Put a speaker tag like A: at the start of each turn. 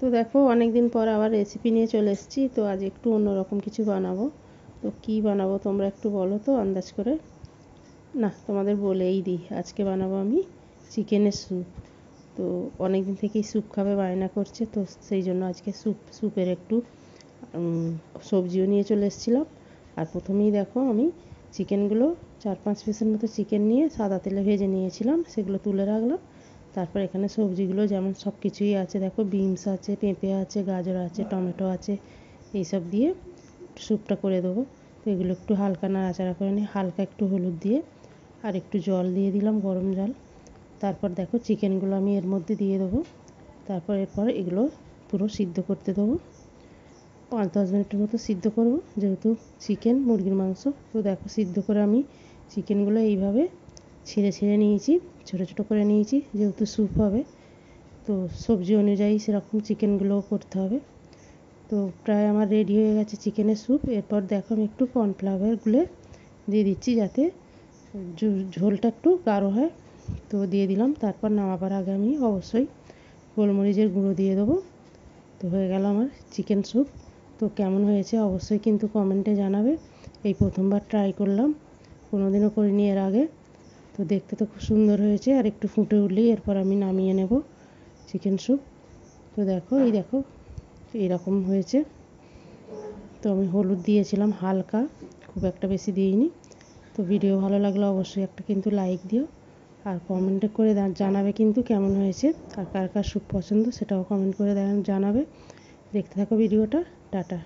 A: তো দেখো অনেক দিন পর আবার রেসিপি নিয়ে চলে এসেছি তো আজ একটু অন্যরকম কিছু বানাবো তো কি বানাবো তোমরা একটু বলো তো আন্দাজ করে না তোমাদের বলেই দিই আজকে বানাবো আমি চিকেনের স্যুপ তো অনেক দিন থেকেই স্যুপ খাবে বায়না করছে তো সেই জন্য আজকে স্যুপ স্যুপের একটু সবজিও নিয়ে চলে এসেছিলাম আর প্রথমেই দেখো আমি চিকেনগুলো চার পাঁচ পিসের মতো চিকেন নিয়ে সাদা তেলে ভেজে নিয়েছিলাম সেগুলো তুলে রাখলাম তারপর এখানে সবজিগুলো যেমন সব কিছুই আছে দেখো বিনস আছে পেঁপে আছে গাজর আছে টমেটো আছে এইসব দিয়ে স্যুপটা করে দেবো তো এগুলো একটু হালকা নাড়াচাড়া করে নিই হালকা একটু হলুদ দিয়ে আর একটু জল দিয়ে দিলাম গরম জল তারপর দেখো চিকেনগুলো আমি এর মধ্যে দিয়ে দেবো তারপর এরপর এগুলো পুরো সিদ্ধ করতে দেবো পাঁচ দশ মিনিটের মতো সিদ্ধ করবো যেহেতু চিকেন মুরগির মাংস তো দেখো সিদ্ধ করে আমি চিকেনগুলো এইভাবে ছিঁড়ে ছিঁড়ে নিয়েছি ছোটো ছোটো করে নিয়েছি যেহেতু স্যুপ হবে তো সবজি অনুযায়ী সেরকম চিকেনগুলোও করতে হবে তো প্রায় আমার রেডি হয়ে গেছে চিকেনের স্যুপ এরপর দেখো আমি একটু কর্নফ্লাওয়ার গুলে দিয়ে দিচ্ছি যাতে ঝোলটা একটু গাঢ় হয় তো দিয়ে দিলাম তারপর নামাবার আগে আমি অবশ্যই গোলমরিচের গুঁড়ো দিয়ে দেবো তো হয়ে গেল আমার চিকেন স্যুপ তো কেমন হয়েছে অবশ্যই কিন্তু কমেন্টে জানাবে এই প্রথমবার ট্রাই করলাম কোনো দিনও করিনি এর আগে তো দেখতে তো খুব সুন্দর হয়েছে আর একটু ফুটে উঠলেই এরপর আমি নামিয়ে নেব চিকেন স্যুপ তো দেখো এই দেখো এইরকম হয়েছে তো আমি হলুদ দিয়েছিলাম হালকা খুব একটা বেশি দিইনি তো ভিডিও ভালো লাগলে অবশ্যই একটা কিন্তু লাইক দিও আর কমেন্টে করে জানাবে কিন্তু কেমন হয়েছে আর কার কার স্যুপ পছন্দ সেটাও কমেন্ট করে জানাবে দেখতে থাকো ভিডিওটা টাটা